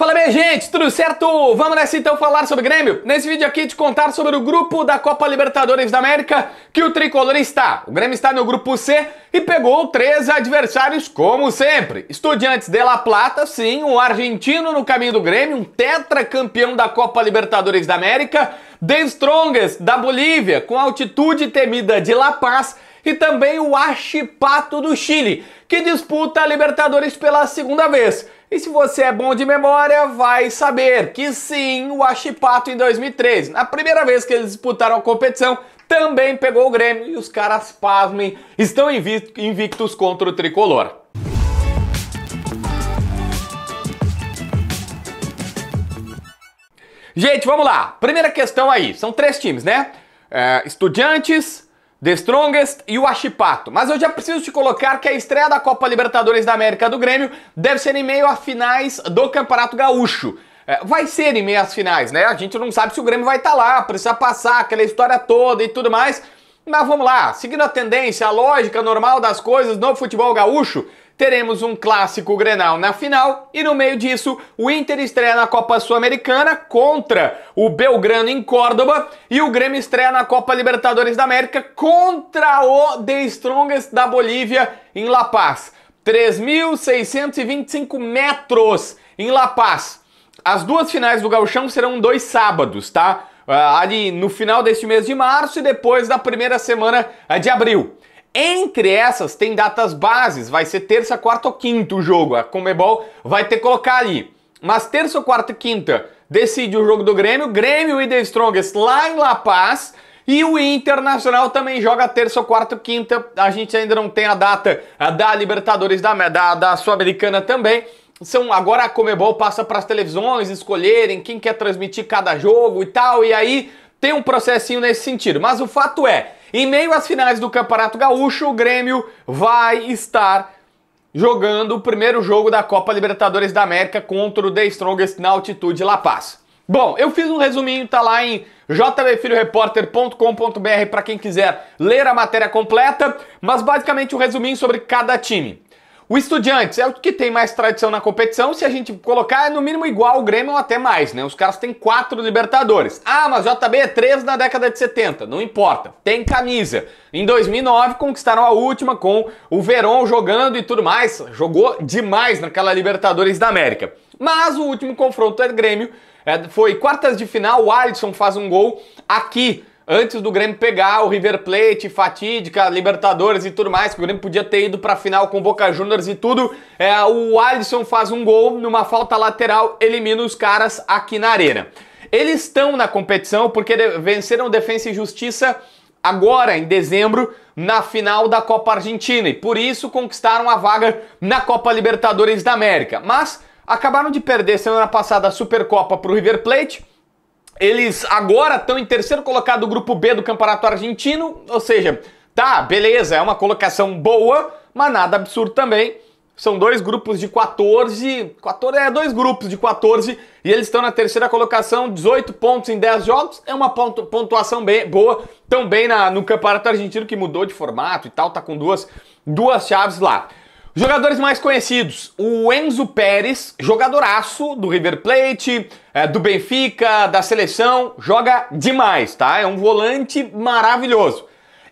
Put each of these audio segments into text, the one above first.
Fala minha gente, tudo certo? Vamos nessa então falar sobre Grêmio? Nesse vídeo aqui te contar sobre o grupo da Copa Libertadores da América que o Tricolor está. O Grêmio está no grupo C e pegou três adversários como sempre. Estudiantes de La Plata, sim, um argentino no caminho do Grêmio, um tetracampeão da Copa Libertadores da América, The Strongest da Bolívia, com altitude temida de La Paz e também o Achipato do Chile, que disputa a Libertadores pela segunda vez. E se você é bom de memória, vai saber que sim, o Achipato em 2013, na primeira vez que eles disputaram a competição, também pegou o Grêmio e os caras, pasmem, estão invictos contra o Tricolor. Gente, vamos lá. Primeira questão aí. São três times, né? É, estudiantes, The Strongest e o Achipato. Mas eu já preciso te colocar que a estreia da Copa Libertadores da América do Grêmio deve ser em meio a finais do Campeonato Gaúcho. É, vai ser em meio às finais, né? A gente não sabe se o Grêmio vai estar tá lá, precisa passar aquela história toda e tudo mais. Mas vamos lá, seguindo a tendência, a lógica normal das coisas no futebol gaúcho, teremos um clássico Grenal na final e no meio disso o Inter estreia na Copa Sul-Americana contra o Belgrano em Córdoba e o Grêmio estreia na Copa Libertadores da América contra o The Strongest da Bolívia em La Paz. 3.625 metros em La Paz. As duas finais do Gauchão serão dois sábados, tá? Ah, ali no final deste mês de março e depois da primeira semana ah, de abril. Entre essas tem datas bases, vai ser terça, quarta ou quinta o jogo. A Comebol vai ter que colocar ali. Mas terça, quarta e quinta decide o jogo do Grêmio, Grêmio e The Strongest lá em La Paz. E o Internacional também joga terça quarta quinta. A gente ainda não tem a data da Libertadores da, da, da Sul-Americana também. São, agora a Comebol passa para as televisões escolherem quem quer transmitir cada jogo e tal. E aí tem um processinho nesse sentido. Mas o fato é, em meio às finais do Campeonato Gaúcho, o Grêmio vai estar jogando o primeiro jogo da Copa Libertadores da América contra o The Strongest na altitude La Paz. Bom, eu fiz um resuminho, tá lá em jbfilhoreporter.com.br para quem quiser ler a matéria completa, mas basicamente um resuminho sobre cada time. O Estudiantes é o que tem mais tradição na competição, se a gente colocar é no mínimo igual o Grêmio ou até mais, né? Os caras têm quatro Libertadores. Ah, mas JB é três na década de 70, não importa, tem camisa. Em 2009 conquistaram a última com o Verón jogando e tudo mais, jogou demais naquela Libertadores da América. Mas o último confronto é Grêmio, é, foi quartas de final, o Alisson faz um gol aqui antes do Grêmio pegar o River Plate, fatídica, Libertadores e tudo mais, que o Grêmio podia ter ido pra final com Boca Juniors e tudo, é, o Alisson faz um gol numa falta lateral, elimina os caras aqui na arena. Eles estão na competição porque venceram Defensa e Justiça agora em dezembro na final da Copa Argentina e por isso conquistaram a vaga na Copa Libertadores da América. Mas acabaram de perder semana passada a Supercopa para o River Plate eles agora estão em terceiro colocado do grupo B do Campeonato Argentino, ou seja, tá, beleza, é uma colocação boa, mas nada absurdo também. São dois grupos de 14, 14 é dois grupos de 14 e eles estão na terceira colocação, 18 pontos em 10 jogos, é uma pontuação bem boa, também na, no Campeonato Argentino que mudou de formato e tal, tá com duas duas chaves lá jogadores mais conhecidos, o Enzo Pérez, jogadoraço do River Plate, é, do Benfica, da seleção, joga demais, tá? É um volante maravilhoso.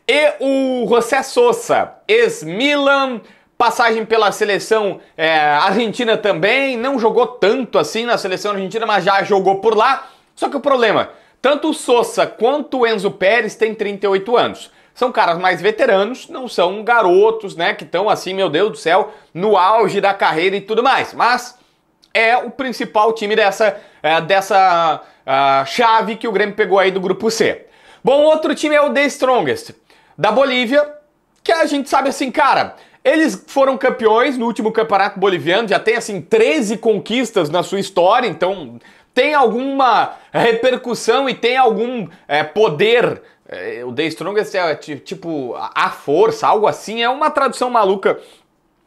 E o José Sosa, ex-Milan, passagem pela seleção é, argentina também, não jogou tanto assim na seleção argentina, mas já jogou por lá. Só que o problema, tanto o Sousa quanto o Enzo Pérez têm 38 anos são caras mais veteranos, não são garotos, né, que estão assim, meu Deus do céu, no auge da carreira e tudo mais. Mas é o principal time dessa, é, dessa chave que o Grêmio pegou aí do grupo C. Bom, outro time é o The Strongest, da Bolívia, que a gente sabe assim, cara, eles foram campeões no último campeonato boliviano, já tem assim 13 conquistas na sua história, então tem alguma repercussão e tem algum é, poder é, o The Strongest é tipo a força, algo assim, é uma tradução maluca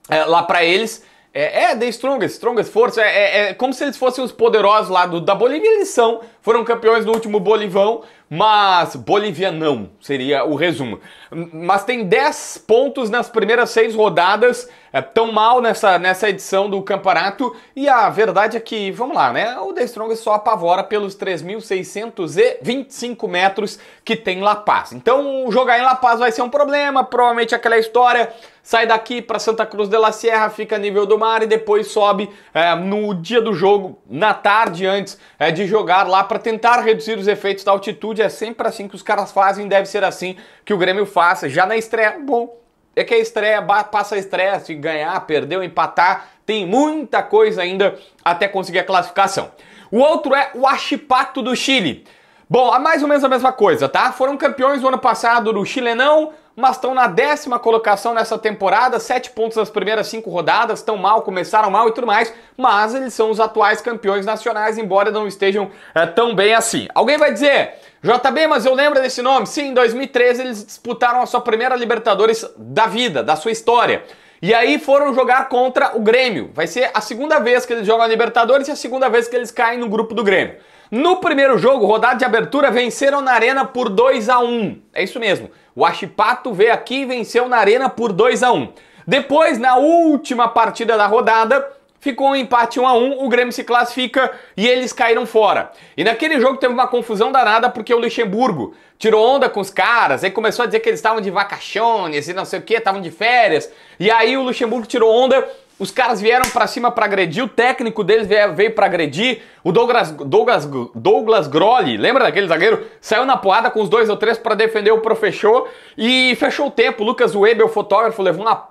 é, lá para eles. É, é, The Strongest, Strongest Força, é, é, é, como se eles fossem os poderosos lá do, da Bolívia, eles são, foram campeões no último Bolivão, mas Bolívia não, seria o resumo. Mas tem 10 pontos nas primeiras 6 rodadas, é tão mal nessa, nessa edição do campeonato. E a verdade é que, vamos lá, né? O The Strongest só apavora pelos 3.625 metros que tem em La Paz. Então, jogar em La Paz vai ser um problema, provavelmente aquela história sai daqui para Santa Cruz de la Sierra, fica a nível do mar e depois sobe é, no dia do jogo, na tarde antes é, de jogar lá para tentar reduzir os efeitos da altitude. É sempre assim que os caras fazem, deve ser assim que o Grêmio faça. Já na estreia, bom, é que a estreia passa a estreia se ganhar, perder, empatar, tem muita coisa ainda até conseguir a classificação. O outro é o Achipato do Chile. Bom, é mais ou menos a mesma coisa, tá? Foram campeões no ano passado do Chilenão, mas estão na décima colocação nessa temporada, sete pontos nas primeiras cinco rodadas, estão mal, começaram mal e tudo mais, mas eles são os atuais campeões nacionais, embora não estejam é, tão bem assim. Alguém vai dizer, JB, mas eu lembro desse nome. Sim, em 2013 eles disputaram a sua primeira Libertadores da vida, da sua história. E aí foram jogar contra o Grêmio. Vai ser a segunda vez que eles jogam a Libertadores e a segunda vez que eles caem no grupo do Grêmio. No primeiro jogo, rodada de abertura, venceram na Arena por 2 a 1. É isso mesmo. O Achipato veio aqui e venceu na Arena por 2 a 1. Depois, na última partida da rodada, ficou um empate 1 a 1 o Grêmio se classifica e eles caíram fora. E naquele jogo teve uma confusão danada porque o Luxemburgo tirou onda com os caras, aí começou a dizer que eles estavam de vacações e assim, não sei o que, estavam de férias, e aí o Luxemburgo tirou onda os caras vieram para cima para agredir, o técnico deles veio para agredir. O Douglas, Douglas, Douglas Grolli, lembra daquele zagueiro? Saiu na poada com os dois ou três para defender o professor e fechou o tempo. O Lucas Weber, o fotógrafo, levou uma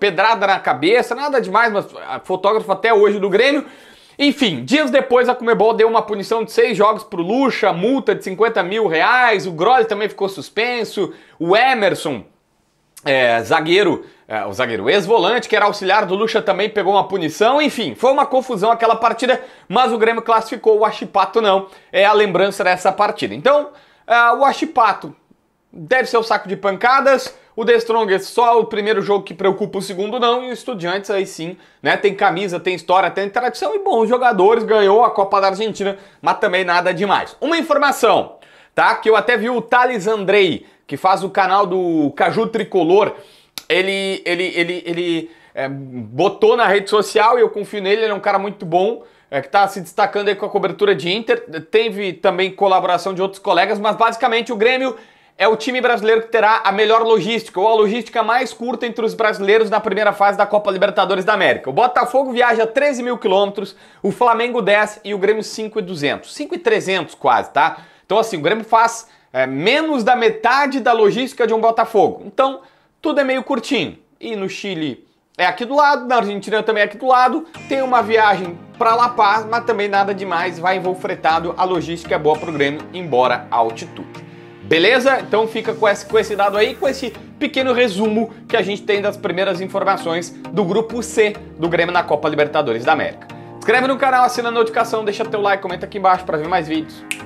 pedrada na cabeça, nada demais, mas ah, fotógrafo até hoje do Grêmio. Enfim, dias depois a Comebol deu uma punição de seis jogos pro Lucha, multa de 50 mil reais, o Grolli também ficou suspenso, o Emerson, é, zagueiro, é, o zagueiro ex-volante, que era auxiliar do Lucha, também pegou uma punição. Enfim, foi uma confusão aquela partida, mas o Grêmio classificou o Achipato não. É a lembrança dessa partida. Então, é, o Achipato deve ser o saco de pancadas. O The Strongest só o primeiro jogo que preocupa, o segundo não. E o Estudiantes aí sim, né? Tem camisa, tem história, tem tradição e bons jogadores. Ganhou a Copa da Argentina, mas também nada demais. Uma informação, tá? Que eu até vi o Thales Andrei, que faz o canal do Caju Tricolor ele, ele, ele, ele é, botou na rede social e eu confio nele, ele é um cara muito bom, é, que está se destacando aí com a cobertura de Inter. Teve também colaboração de outros colegas, mas basicamente o Grêmio é o time brasileiro que terá a melhor logística, ou a logística mais curta entre os brasileiros na primeira fase da Copa Libertadores da América. O Botafogo viaja 13 mil quilômetros, o Flamengo 10 e o Grêmio 5,200. 5,300 quase, tá? Então assim, o Grêmio faz é, menos da metade da logística de um Botafogo. Então, tudo é meio curtinho. E no Chile é aqui do lado, na Argentina também é aqui do lado. Tem uma viagem para La Paz, mas também nada demais, vai em voo fretado, a logística é boa pro Grêmio, embora a altitude. Beleza? Então fica com esse, com esse dado aí, com esse pequeno resumo que a gente tem das primeiras informações do grupo C do Grêmio na Copa Libertadores da América. Inscreve no canal, assina a notificação, deixa teu like, comenta aqui embaixo para ver mais vídeos.